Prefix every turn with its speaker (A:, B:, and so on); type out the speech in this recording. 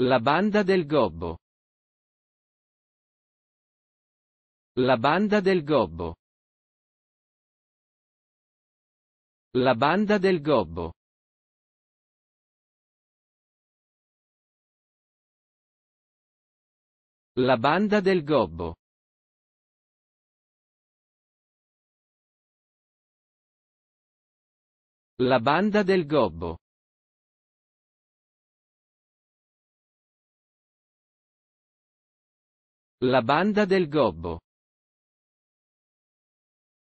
A: La banda del gobbo. La banda del gobbo. La banda del gobbo. La banda del gobbo. La banda del gobbo. La banda del gobbo.